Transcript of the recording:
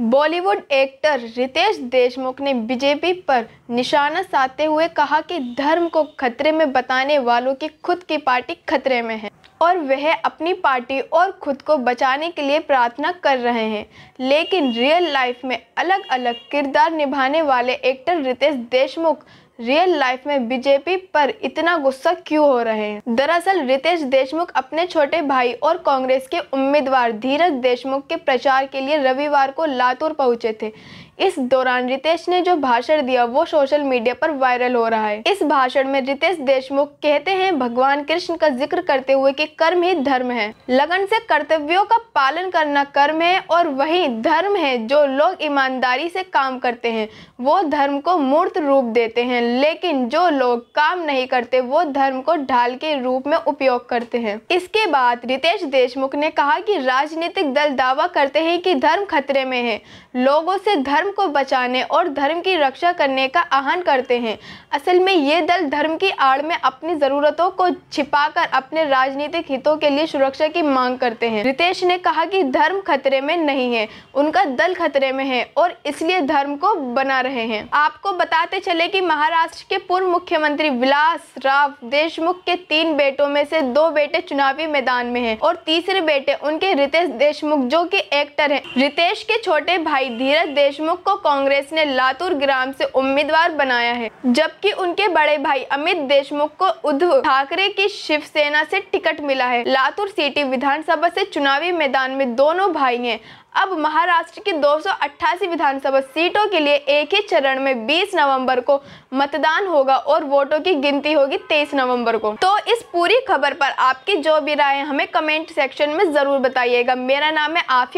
Bollywood actor Riteish Deshmukh ने BJP पर निशाना साधते हुए कहा कि धर्म को खतरे में बताने वालों की खुद की पार्टी खतरे में है और वह अपनी पार्टी और खुद को बचाने के लिए प्रार्थना कर रहे हैं लेकिन रियल लाइफ में अलग अलग किरदार निभाने वाले actor Riteish Deshmukh real life में बीजेपी पर इतना गुस्सा क्यों हो रहे हैं दरअसल रितेश देशमुख अपने छोटे भाई और कांग्रेस के उम्मीदवार धीरज देशमुख के प्रचार के लिए रविवार को लातूर पहुंचे थे इस दौरान रितेश ने जो भाषण दिया वो सोशल मीडिया पर वायरल हो रहा है इस भाषण में रितेश देशमुख कहते हैं भगवान कृष्ण का जिक्र करते हुए कि कर्म ही धर्म है लगन से कर्तव्यों का पालन करना कर्म है और वही धर्म है जो लोग ईमानदारी से काम करते हैं वो धर्म को मूर्त रूप देते हैं लेकिन जो लोग काम नहीं करते वो धर्म को ढाल के रूप में उपयोग करते हैं इसके बाद रितेश देशमुख ने कहा कि राजनीतिक दल दावा करते हैं कि धर्म खतरे में है लोगों से धर्म को बचाने और धर्म की रक्षा करने का आह्वान करते हैं असल में ये दल धर्म की आड़ में अपनी ज़रूरतों को छिपाकर अपने राजनीतिक हितों के लिए सुरक्षा की मांग करते हैं रितेश ने कहा कि धर्म खतरे में नहीं है उनका दल खतरे में है और इसलिए धर्म को बना रहे हैं आपको बताते चले कि महाराज महाराष्ट्र के पूर्व मुख्यमंत्री विलास राव देशमुख के तीन बेटों में से दो बेटे चुनावी मैदान में हैं और तीसरे बेटे उनके रितेश देशमुख जो कि एक्टर हैं रितेश के छोटे भाई धीरज देशमुख को कांग्रेस ने लातूर ग्राम से उम्मीदवार बनाया है जबकि उनके बड़े भाई अमित देशमुख को उद्धव ठाकरे की शिवसेना से टिकट मिला है लातूर सिटी विधानसभा से चुनावी मैदान में दोनों भाई हैं अब महाराष्ट्र की दो विधानसभा सीटों के लिए एक ही चरण में 20 नवंबर को मतदान होगा और वोटों की गिनती होगी 23 नवंबर को तो इस पूरी खबर पर आपकी जो भी राय हमें कमेंट सेक्शन में ज़रूर बताइएगा मेरा नाम है आफिया